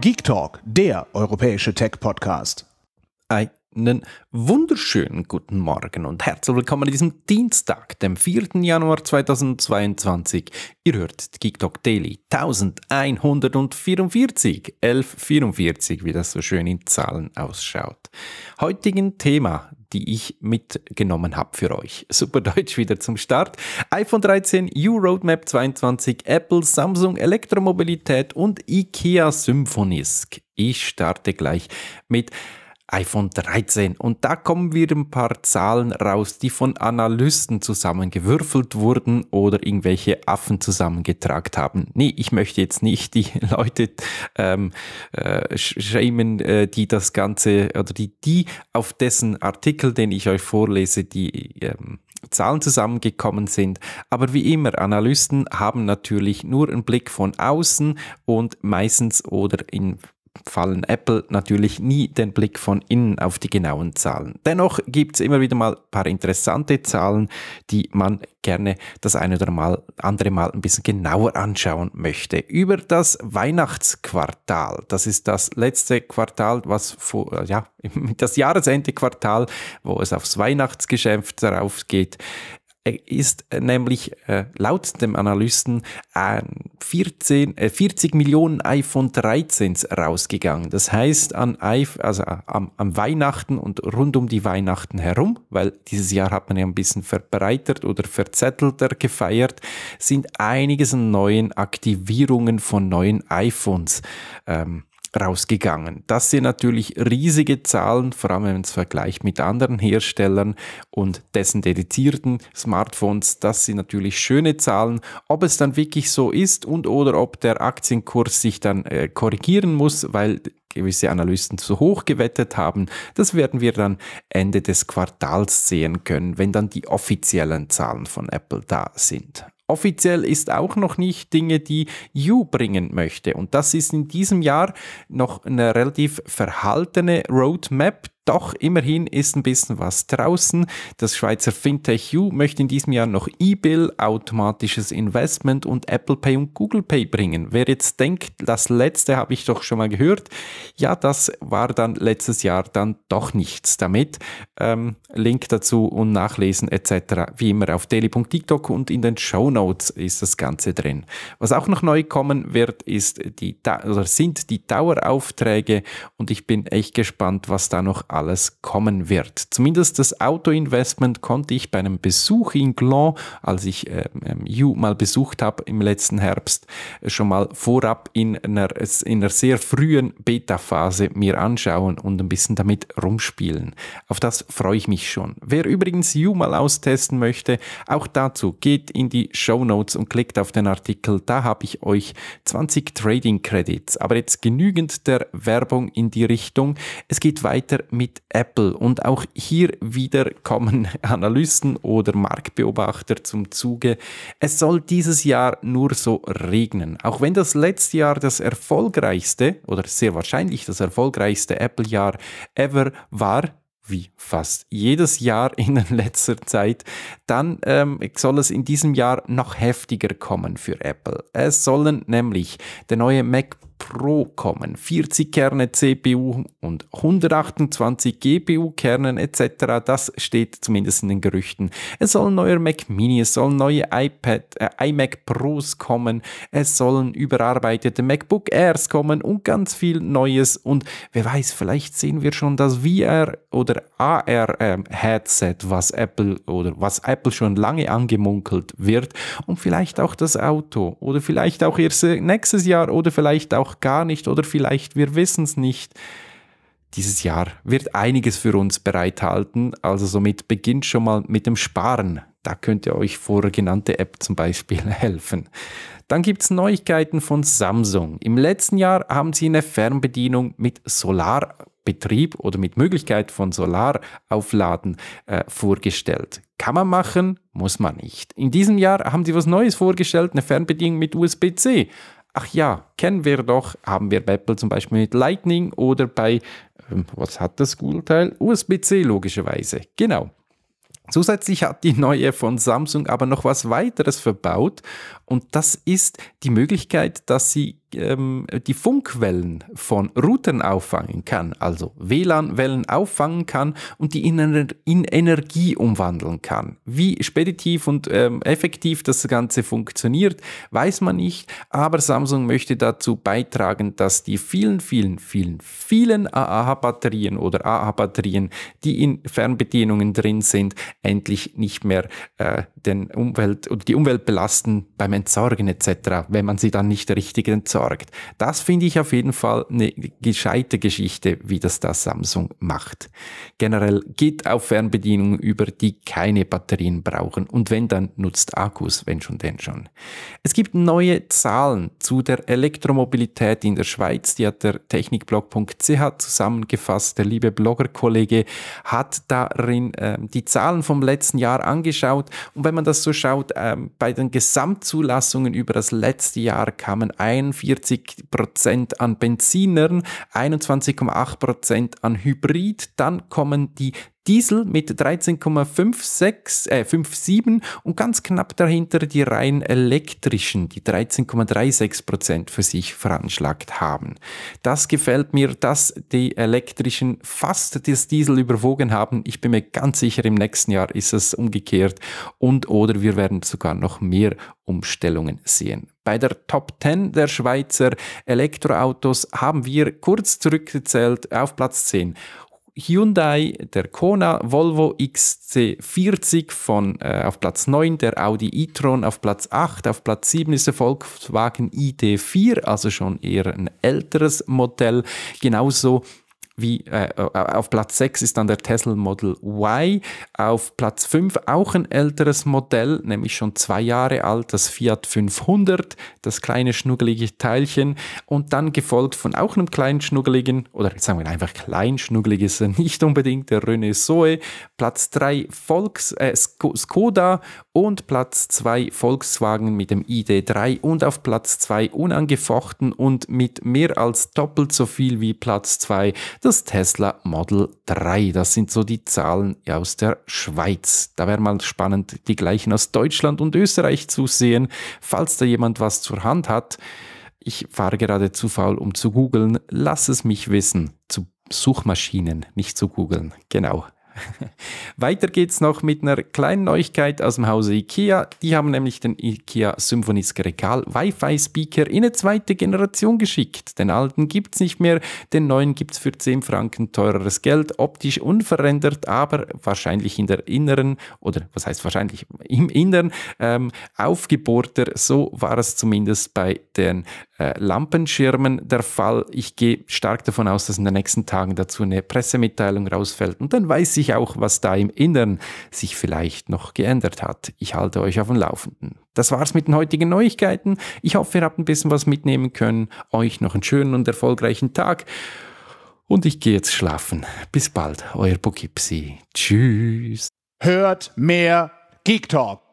Geek Talk, der europäische Tech-Podcast. Einen wunderschönen guten Morgen und herzlich willkommen an diesem Dienstag, dem 4. Januar 2022. Ihr hört Geek Talk Daily 1144, 1144, wie das so schön in Zahlen ausschaut. Heutigen Thema die ich mitgenommen habe für euch. Super Deutsch wieder zum Start. iPhone 13, U-Roadmap 22, Apple, Samsung, Elektromobilität und IKEA Symphonisk. Ich starte gleich mit iPhone 13. Und da kommen wir ein paar Zahlen raus, die von Analysten zusammengewürfelt wurden oder irgendwelche Affen zusammengetragt haben. Nee, ich möchte jetzt nicht die Leute ähm, äh, schämen, äh, die das Ganze oder die, die auf dessen Artikel, den ich euch vorlese, die ähm, Zahlen zusammengekommen sind. Aber wie immer, Analysten haben natürlich nur einen Blick von außen und meistens oder in fallen Apple natürlich nie den Blick von innen auf die genauen Zahlen. Dennoch gibt es immer wieder mal ein paar interessante Zahlen, die man gerne das eine oder mal, andere Mal ein bisschen genauer anschauen möchte. Über das Weihnachtsquartal, das ist das letzte Quartal, was vor, äh, ja, das Jahresendequartal, wo es aufs Weihnachtsgeschäft darauf geht, ist äh, nämlich äh, laut dem Analysten äh, 14, äh, 40 Millionen iPhone 13s rausgegangen. Das heißt, an also, äh, am, am, Weihnachten und rund um die Weihnachten herum, weil dieses Jahr hat man ja ein bisschen verbreitert oder verzettelter gefeiert, sind einiges an neuen Aktivierungen von neuen iPhones ähm, rausgegangen. Das sind natürlich riesige Zahlen, vor allem im Vergleich mit anderen Herstellern und dessen dedizierten Smartphones. Das sind natürlich schöne Zahlen. Ob es dann wirklich so ist und oder ob der Aktienkurs sich dann äh, korrigieren muss, weil gewisse Analysten zu hoch gewettet haben. Das werden wir dann Ende des Quartals sehen können, wenn dann die offiziellen Zahlen von Apple da sind. Offiziell ist auch noch nicht Dinge, die You bringen möchte. Und das ist in diesem Jahr noch eine relativ verhaltene Roadmap, doch immerhin ist ein bisschen was draußen. Das Schweizer Fintech U möchte in diesem Jahr noch E-Bill, automatisches Investment und Apple Pay und Google Pay bringen. Wer jetzt denkt, das letzte habe ich doch schon mal gehört, ja, das war dann letztes Jahr dann doch nichts damit. Ähm, Link dazu und nachlesen etc. Wie immer auf daily.tiktok und in den Show Notes ist das Ganze drin. Was auch noch neu kommen wird, ist die, sind die Daueraufträge und ich bin echt gespannt, was da noch alles kommen wird. Zumindest das Autoinvestment konnte ich bei einem Besuch in Glan, als ich äh, You ähm, mal besucht habe im letzten Herbst, schon mal vorab in einer, in einer sehr frühen Beta-Phase mir anschauen und ein bisschen damit rumspielen. Auf das freue ich mich schon. Wer übrigens You mal austesten möchte, auch dazu geht in die Show Notes und klickt auf den Artikel. Da habe ich euch 20 Trading Credits. Aber jetzt genügend der Werbung in die Richtung. Es geht weiter mit mit Apple. Und auch hier wieder kommen Analysten oder Marktbeobachter zum Zuge. Es soll dieses Jahr nur so regnen. Auch wenn das letzte Jahr das erfolgreichste oder sehr wahrscheinlich das erfolgreichste Apple-Jahr ever war, wie fast jedes Jahr in letzter Zeit, dann ähm, soll es in diesem Jahr noch heftiger kommen für Apple. Es sollen nämlich der neue MacBook Pro kommen. 40 Kerne CPU und 128 GPU-Kernen etc. Das steht zumindest in den Gerüchten. Es soll ein neuer Mac Mini, es sollen neue iPad, äh, iMac Pros kommen, es sollen überarbeitete MacBook Airs kommen und ganz viel Neues. Und wer weiß, vielleicht sehen wir schon das VR oder AR äh, Headset, was Apple oder was Apple schon lange angemunkelt wird und vielleicht auch das Auto oder vielleicht auch erst äh, nächstes Jahr oder vielleicht auch auch gar nicht oder vielleicht wir wissen es nicht. Dieses Jahr wird einiges für uns bereithalten, also somit beginnt schon mal mit dem Sparen. Da könnt ihr euch vor genannte App zum Beispiel helfen. Dann gibt es Neuigkeiten von Samsung. Im letzten Jahr haben sie eine Fernbedienung mit Solarbetrieb oder mit Möglichkeit von Solaraufladen äh, vorgestellt. Kann man machen, muss man nicht. In diesem Jahr haben sie was Neues vorgestellt, eine Fernbedienung mit USB-C ach ja, kennen wir doch, haben wir bei Apple zum Beispiel mit Lightning oder bei, ähm, was hat das Google-Teil? USB-C logischerweise, genau. Zusätzlich hat die neue von Samsung aber noch was weiteres verbaut und das ist die Möglichkeit, dass sie ähm, die Funkwellen von Routern auffangen kann, also WLAN-Wellen auffangen kann und die in, Ener in, Energie umwandeln kann. Wie speditiv und ähm, effektiv das Ganze funktioniert, weiß man nicht, aber Samsung möchte dazu beitragen, dass die vielen, vielen, vielen, vielen AAH-Batterien oder AA-Batterien, die in Fernbedienungen drin sind, endlich nicht mehr äh, den Umwelt oder die Umwelt belasten beim Entsorgen etc., wenn man sie dann nicht richtig entsorgt. Das finde ich auf jeden Fall eine gescheite Geschichte, wie das da Samsung macht. Generell geht auf Fernbedienungen über, die keine Batterien brauchen und wenn dann nutzt Akkus, wenn schon denn schon. Es gibt neue Zahlen zu der Elektromobilität in der Schweiz, die hat der technikblog.ch zusammengefasst. Der liebe Bloggerkollege hat darin äh, die Zahlen von vom letzten Jahr angeschaut. Und wenn man das so schaut, ähm, bei den Gesamtzulassungen über das letzte Jahr kamen 41 Prozent an Benzinern, 21,8 Prozent an Hybrid. Dann kommen die Diesel mit 13,56, äh, 57 und ganz knapp dahinter die rein elektrischen, die 13,36 Prozent für sich veranschlagt haben. Das gefällt mir, dass die elektrischen fast das Diesel überwogen haben. Ich bin mir ganz sicher, im nächsten Jahr ist es umgekehrt und oder wir werden sogar noch mehr Umstellungen sehen. Bei der Top 10 der Schweizer Elektroautos haben wir kurz zurückgezählt auf Platz 10. Hyundai, der Kona, Volvo XC40 von, äh, auf Platz 9, der Audi e-tron auf Platz 8, auf Platz 7 ist der Volkswagen ID4, also schon eher ein älteres Modell. Genauso wie äh, äh, auf Platz 6 ist dann der Tesla Model Y, auf Platz 5 auch ein älteres Modell, nämlich schon zwei Jahre alt, das Fiat 500, das kleine schnuggelige Teilchen und dann gefolgt von auch einem kleinen schnuggeligen, oder sagen wir einfach klein schnuggeliges, nicht unbedingt der Renault Zoe, Platz 3 Volks, äh, Skoda und Platz 2 Volkswagen mit dem ID3 und auf Platz 2 unangefochten und mit mehr als doppelt so viel wie Platz 2 das Tesla Model 3. Das sind so die Zahlen aus der Schweiz. Da wäre mal spannend, die gleichen aus Deutschland und Österreich zu sehen. Falls da jemand was zur Hand hat, ich fahre gerade zu faul, um zu googeln. Lass es mich wissen. Zu Suchmaschinen, nicht zu googeln. Genau. Weiter geht's noch mit einer kleinen Neuigkeit aus dem Hause IKEA. Die haben nämlich den IKEA Symphonisk Regal Wi-Fi Speaker in eine zweite Generation geschickt. Den alten gibt's nicht mehr, den neuen gibt's für 10 Franken teureres Geld, optisch unverändert, aber wahrscheinlich in der inneren, oder was heißt wahrscheinlich, im inneren ähm, aufgebohrter. So war es zumindest bei den äh, Lampenschirmen der Fall. Ich gehe stark davon aus, dass in den nächsten Tagen dazu eine Pressemitteilung rausfällt und dann weiß ich auch, was da im Inneren sich vielleicht noch geändert hat. Ich halte euch auf dem Laufenden. Das war's mit den heutigen Neuigkeiten. Ich hoffe, ihr habt ein bisschen was mitnehmen können. Euch noch einen schönen und erfolgreichen Tag. Und ich gehe jetzt schlafen. Bis bald, euer Poughkeepsie. Tschüss. Hört mehr Geek Talk.